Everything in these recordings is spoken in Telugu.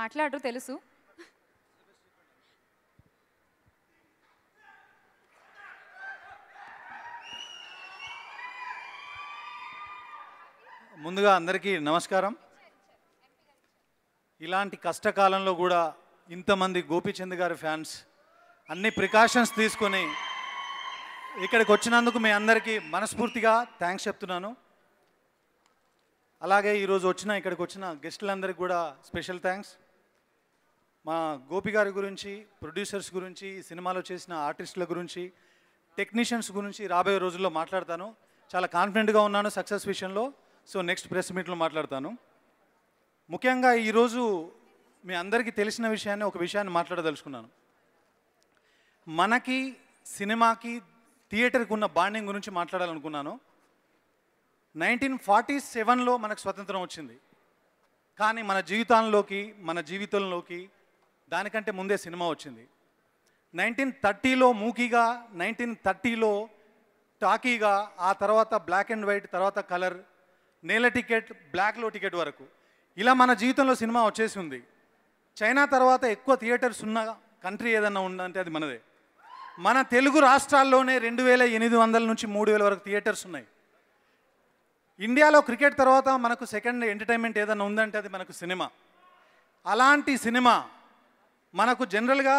మాట్లాడరు తెలుసు ముందుగా అందరికీ నమస్కారం ఇలాంటి కష్టకాలంలో కూడా ఇంతమంది గోపీచంద్ గారి ఫ్యాన్స్ అన్ని ప్రికాషన్స్ తీసుకొని ఇక్కడికి వచ్చినందుకు మీ అందరికీ మనస్ఫూర్తిగా థ్యాంక్స్ చెప్తున్నాను అలాగే ఈరోజు వచ్చిన ఇక్కడికి వచ్చిన గెస్టులందరికీ కూడా స్పెషల్ థ్యాంక్స్ మా గోపి గారి గురించి ప్రొడ్యూసర్స్ గురించి సినిమాలో చేసిన ఆర్టిస్టుల గురించి టెక్నీషియన్స్ గురించి రాబోయే రోజుల్లో మాట్లాడతాను చాలా కాన్ఫిడెంట్గా ఉన్నాను సక్సెస్ విషయంలో సో నెక్స్ట్ ప్రెస్ మీట్లో మాట్లాడతాను ముఖ్యంగా ఈరోజు మీ అందరికీ తెలిసిన విషయాన్ని ఒక విషయాన్ని మాట్లాడదలుచుకున్నాను మనకి సినిమాకి థియేటర్కి ఉన్న బాండింగ్ గురించి మాట్లాడాలనుకున్నాను నైన్టీన్ ఫార్టీ సెవెన్లో మనకు స్వతంత్రం వచ్చింది కానీ మన జీవితాల్లోకి మన జీవితంలోకి దానికంటే ముందే సినిమా వచ్చింది నైన్టీన్ థర్టీలో మూకీగా నైన్టీన్ థర్టీలో టాకీగా ఆ తర్వాత బ్లాక్ అండ్ వైట్ తర్వాత కలర్ నేల టికెట్ బ్లాక్లో టికెట్ వరకు ఇలా మన జీవితంలో సినిమా వచ్చేసి ఉంది చైనా తర్వాత ఎక్కువ థియేటర్స్ ఉన్న కంట్రీ ఏదన్నా ఉందంటే అది మనదే మన తెలుగు రాష్ట్రాల్లోనే రెండు వేల ఎనిమిది వందల నుంచి మూడు వేల వరకు థియేటర్స్ ఉన్నాయి ఇండియాలో క్రికెట్ తర్వాత మనకు సెకండ్ ఎంటర్టైన్మెంట్ ఏదైనా ఉందంటే అది మనకు సినిమా అలాంటి సినిమా మనకు జనరల్గా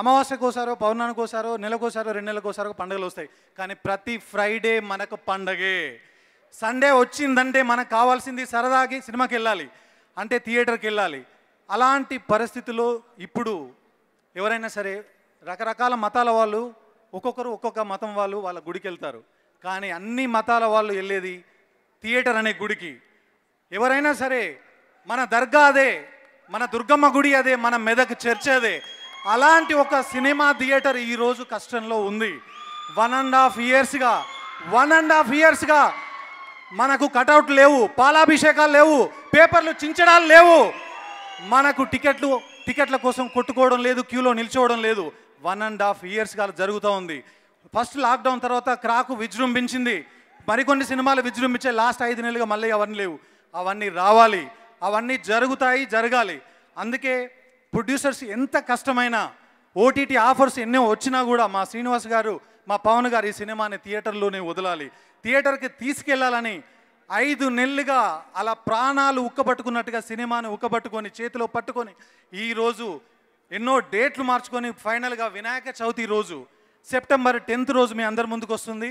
అమావాస్యకు వస్తారో నెలకు వస్తారో రెండు వస్తారో పండుగలు వస్తాయి కానీ ప్రతి ఫ్రైడే మనకు పండగే సండే వచ్చిందంటే మనకు కావాల్సింది సరదాకి సినిమాకి వెళ్ళాలి అంటే థియేటర్కి వెళ్ళాలి అలాంటి పరిస్థితుల్లో ఇప్పుడు ఎవరైనా సరే రకరకాల మతాల వాళ్ళు ఒక్కొక్కరు ఒక్కొక్క మతం వాళ్ళు వాళ్ళ గుడికి వెళ్తారు కానీ అన్ని మతాల వాళ్ళు వెళ్ళేది థియేటర్ అనే గుడికి ఎవరైనా సరే మన దర్గా అదే మన దుర్గమ్మ గుడి అదే మన మెదక్ చర్చ్ అదే అలాంటి ఒక సినిమా థియేటర్ ఈరోజు కష్టంలో ఉంది వన్ అండ్ హాఫ్ ఇయర్స్గా వన్ అండ్ హాఫ్ ఇయర్స్గా మనకు కటౌట్ లేవు పాలాభిషేకాలు లేవు పేపర్లు చించడాలు లేవు మనకు టికెట్లు టికెట్ల కోసం కొట్టుకోవడం లేదు క్యూలో నిల్చోవడం లేదు వన్ అండ్ హాఫ్ ఇయర్స్గా జరుగుతూ ఉంది ఫస్ట్ లాక్డౌన్ తర్వాత క్రాకు విజృంభించింది మరికొన్ని సినిమాలు విజృంభించే లాస్ట్ ఐదు నెలలుగా మళ్ళీ అవన్నీ లేవు అవన్నీ రావాలి అవన్నీ జరుగుతాయి జరగాలి అందుకే ప్రొడ్యూసర్స్ ఎంత కష్టమైన ఓటీటీ ఆఫర్స్ ఎన్నో వచ్చినా కూడా మా శ్రీనివాస్ గారు మా పవన్ గారు ఈ సినిమాని థియేటర్లోనే వదలాలి థియేటర్కి తీసుకెళ్లాలని ఐదు నెలలుగా అలా ప్రాణాలు ఉక్కబట్టుకున్నట్టుగా సినిమాని ఉక్కబట్టుకొని చేతిలో పట్టుకొని ఈరోజు ఎన్నో డేట్లు మార్చుకొని ఫైనల్గా వినాయక చవితి రోజు సెప్టెంబర్ టెన్త్ రోజు మీ అందరి ముందుకు వస్తుంది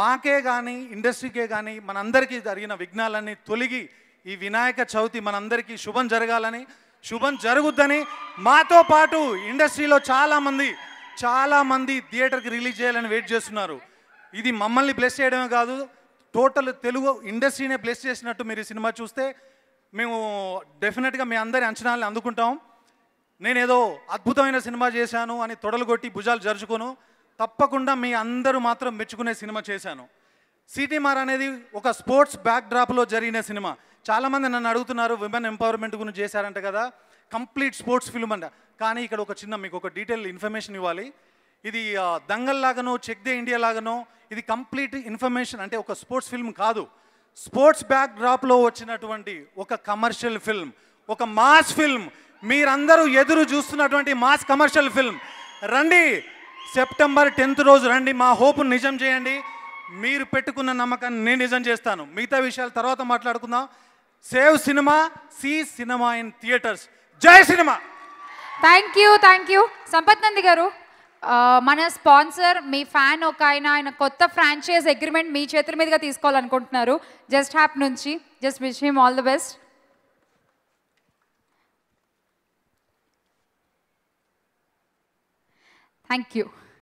మాకే కానీ ఇండస్ట్రీకే కానీ మనందరికీ జరిగిన విఘ్నాలన్నీ తొలగి ఈ వినాయక చవితి మనందరికీ శుభం జరగాలని శుభం జరుగుద్దని మాతో పాటు ఇండస్ట్రీలో చాలామంది చాలామంది థియేటర్కి రిలీజ్ చేయాలని వెయిట్ చేస్తున్నారు ఇది మమ్మల్ని బ్లెస్ చేయడమే కాదు టోటల్ తెలుగు ఇండస్ట్రీనే బ్లెస్ చేసినట్టు మీరు ఈ సినిమా చూస్తే మేము డెఫినెట్గా మీ అందరి అంచనాలను అందుకుంటాం నేనేదో అద్భుతమైన సినిమా చేశాను అని తొడలు కొట్టి భుజాలు జరుచుకోను తప్పకుండా మీ అందరూ మాత్రం మెచ్చుకునే సినిమా చేశాను సిటీమార్ అనేది ఒక స్పోర్ట్స్ బ్యాక్ డ్రాప్లో జరిగిన సినిమా చాలామంది నన్ను అడుగుతున్నారు విమెన్ ఎంపవర్మెంట్ గురించి చేశారంట కదా కంప్లీట్ స్పోర్ట్స్ ఫిల్మ్ అంట కానీ ఇక్కడ ఒక చిన్న మీకు ఒక డీటెయిల్ ఇన్ఫర్మేషన్ ఇవ్వాలి ఇది దంగల్ లాగానో చెక్ దే ఇండియా లాగానో ఇది కంప్లీట్ ఇన్ఫర్మేషన్ అంటే ఒక స్పోర్ట్స్ ఫిల్మ్ కాదు స్పోర్ట్స్ బ్యాక్ డ్రాప్లో వచ్చినటువంటి ఒక కమర్షియల్ ఫిల్మ్ ఒక మాస్ ఫిల్మ్ మీరందరూ ఎదురు చూస్తున్నటువంటి మాస్ కమర్షియల్ ఫిల్మ్ రండి సెప్టెంబర్ టెన్త్ రోజు రండి మా హోప్ నిజం చేయండి మీరు పెట్టుకున్న నమ్మకాన్ని నేను నిజం చేస్తాను మిగతా విషయాలు తర్వాత మాట్లాడుకుందాం save cinema see cinema in theatres జై cinema thank you thank you Sampath Nandi garu మన స్పాన్సర్ మీ ఫ్యాన్ ఒక ఆయన ఆయన కొత్త ఫ్రాంచైజ్ అగ్రిమెంట్ మీ చేతుల మీదుగా తీసుకోవాలనుకుంటున్నారు జస్ట్ హ్యాప్ నుంచి just wish him all the best thank you